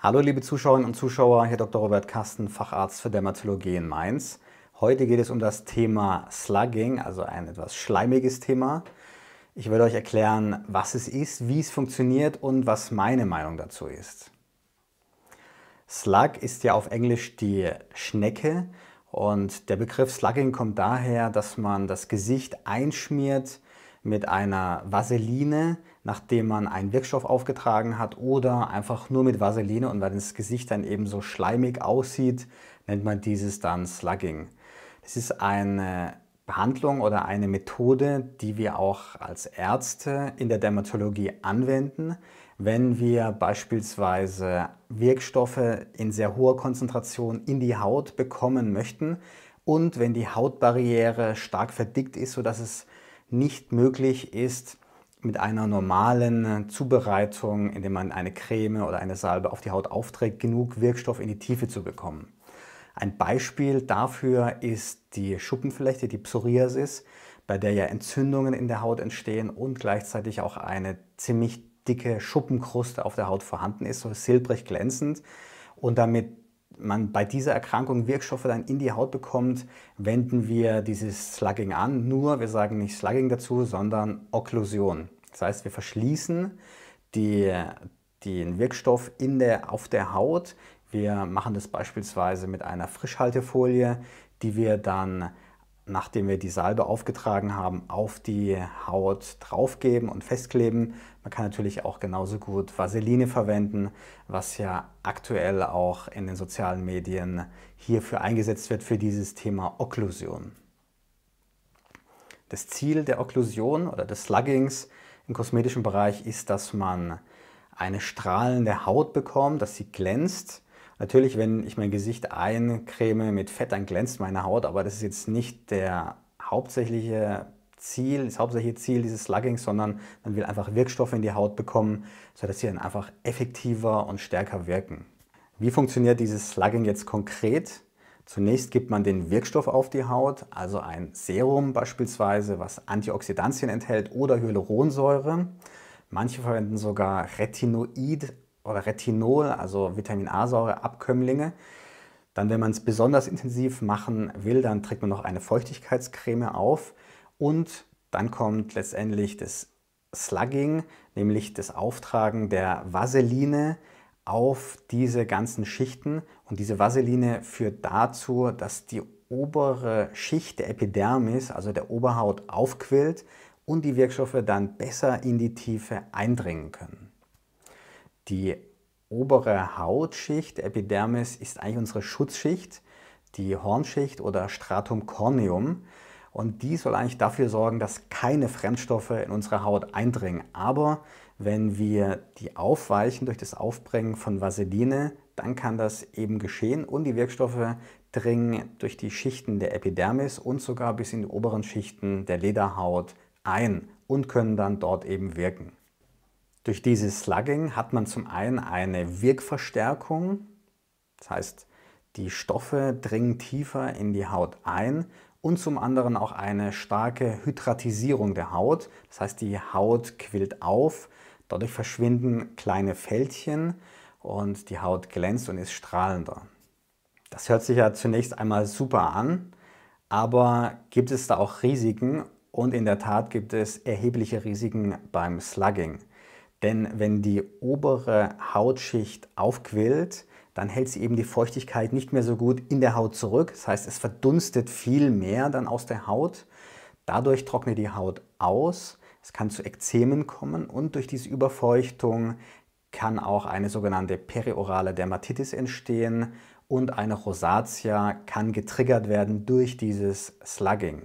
Hallo liebe Zuschauerinnen und Zuschauer, hier Dr. Robert Kasten, Facharzt für Dermatologie in Mainz. Heute geht es um das Thema Slugging, also ein etwas schleimiges Thema. Ich werde euch erklären, was es ist, wie es funktioniert und was meine Meinung dazu ist. Slug ist ja auf Englisch die Schnecke und der Begriff Slugging kommt daher, dass man das Gesicht einschmiert mit einer Vaseline, nachdem man einen Wirkstoff aufgetragen hat, oder einfach nur mit Vaseline und weil das Gesicht dann eben so schleimig aussieht, nennt man dieses dann Slugging. Das ist eine Behandlung oder eine Methode, die wir auch als Ärzte in der Dermatologie anwenden, wenn wir beispielsweise Wirkstoffe in sehr hoher Konzentration in die Haut bekommen möchten und wenn die Hautbarriere stark verdickt ist, sodass es nicht möglich ist mit einer normalen äh, Zubereitung, indem man eine Creme oder eine Salbe auf die Haut aufträgt, genug Wirkstoff in die Tiefe zu bekommen. Ein Beispiel dafür ist die Schuppenflechte, die Psoriasis, bei der ja Entzündungen in der Haut entstehen und gleichzeitig auch eine ziemlich dicke Schuppenkruste auf der Haut vorhanden ist, so silbrig glänzend und damit man bei dieser Erkrankung Wirkstoffe dann in die Haut bekommt, wenden wir dieses Slugging an. Nur, wir sagen nicht Slugging dazu, sondern Okklusion. Das heißt, wir verschließen die, den Wirkstoff in der, auf der Haut. Wir machen das beispielsweise mit einer Frischhaltefolie, die wir dann nachdem wir die Salbe aufgetragen haben, auf die Haut draufgeben und festkleben. Man kann natürlich auch genauso gut Vaseline verwenden, was ja aktuell auch in den sozialen Medien hierfür eingesetzt wird, für dieses Thema Okklusion. Das Ziel der Okklusion oder des Sluggings im kosmetischen Bereich ist, dass man eine strahlende Haut bekommt, dass sie glänzt Natürlich, wenn ich mein Gesicht eincreme mit Fett, dann glänzt meine Haut, aber das ist jetzt nicht der hauptsächliche Ziel, das hauptsächliche Ziel dieses Sluggings, sondern man will einfach Wirkstoffe in die Haut bekommen, sodass sie dann einfach effektiver und stärker wirken. Wie funktioniert dieses Slugging jetzt konkret? Zunächst gibt man den Wirkstoff auf die Haut, also ein Serum beispielsweise, was Antioxidantien enthält oder Hyaluronsäure. Manche verwenden sogar Retinoid oder Retinol, also Vitamin A-Säure-Abkömmlinge. Dann, wenn man es besonders intensiv machen will, dann trägt man noch eine Feuchtigkeitscreme auf und dann kommt letztendlich das Slugging, nämlich das Auftragen der Vaseline auf diese ganzen Schichten. Und diese Vaseline führt dazu, dass die obere Schicht der Epidermis, also der Oberhaut, aufquillt und die Wirkstoffe dann besser in die Tiefe eindringen können. Die obere Hautschicht, Epidermis, ist eigentlich unsere Schutzschicht, die Hornschicht oder Stratum corneum. Und die soll eigentlich dafür sorgen, dass keine Fremdstoffe in unsere Haut eindringen. Aber wenn wir die aufweichen durch das Aufbringen von Vaseline, dann kann das eben geschehen und die Wirkstoffe dringen durch die Schichten der Epidermis und sogar bis in die oberen Schichten der Lederhaut ein und können dann dort eben wirken. Durch dieses Slugging hat man zum einen eine Wirkverstärkung, das heißt, die Stoffe dringen tiefer in die Haut ein und zum anderen auch eine starke Hydratisierung der Haut, das heißt, die Haut quillt auf, dadurch verschwinden kleine Fältchen und die Haut glänzt und ist strahlender. Das hört sich ja zunächst einmal super an, aber gibt es da auch Risiken? Und in der Tat gibt es erhebliche Risiken beim Slugging. Denn wenn die obere Hautschicht aufquillt, dann hält sie eben die Feuchtigkeit nicht mehr so gut in der Haut zurück. Das heißt, es verdunstet viel mehr dann aus der Haut. Dadurch trocknet die Haut aus. Es kann zu Ekzemen kommen und durch diese Überfeuchtung kann auch eine sogenannte periorale Dermatitis entstehen und eine Rosatia kann getriggert werden durch dieses Slugging.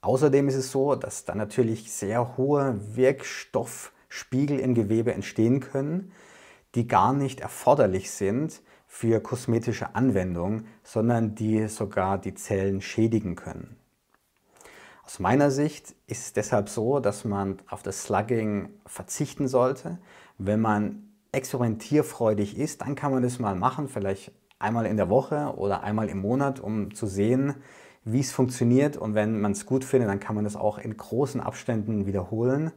Außerdem ist es so, dass da natürlich sehr hohe Wirkstoff- Spiegel im Gewebe entstehen können, die gar nicht erforderlich sind für kosmetische Anwendung, sondern die sogar die Zellen schädigen können. Aus meiner Sicht ist es deshalb so, dass man auf das Slugging verzichten sollte. Wenn man experimentierfreudig ist, dann kann man das mal machen, vielleicht einmal in der Woche oder einmal im Monat, um zu sehen, wie es funktioniert. Und wenn man es gut findet, dann kann man das auch in großen Abständen wiederholen.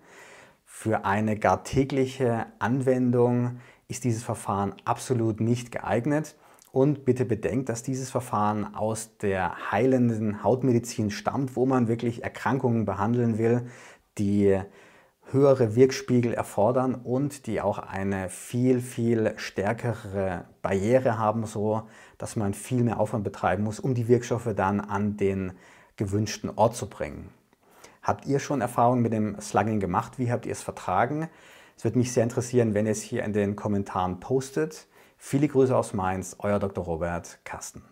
Für eine gar tägliche Anwendung ist dieses Verfahren absolut nicht geeignet. Und bitte bedenkt, dass dieses Verfahren aus der heilenden Hautmedizin stammt, wo man wirklich Erkrankungen behandeln will, die höhere Wirkspiegel erfordern und die auch eine viel, viel stärkere Barriere haben, so dass man viel mehr Aufwand betreiben muss, um die Wirkstoffe dann an den gewünschten Ort zu bringen. Habt ihr schon Erfahrungen mit dem Slugging gemacht? Wie habt ihr es vertragen? Es würde mich sehr interessieren, wenn ihr es hier in den Kommentaren postet. Viele Grüße aus Mainz, euer Dr. Robert Karsten.